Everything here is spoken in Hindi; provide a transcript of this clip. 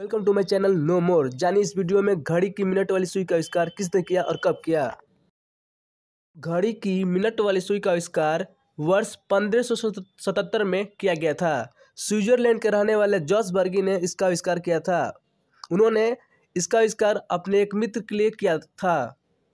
welcome to my channel know more जानिए इस वीडियो में घड़ी की मिनट वाली सुई का आविष्कार किसने किया और कब किया घड़ी की मिनट वाली सुई का आविष्कार वर्ष पंद्रह में किया गया था स्विट्जरलैंड के रहने वाले जॉस बर्गी ने इसका आविष्कार किया था उन्होंने इसका आविष्कार अपने एक मित्र के लिए किया था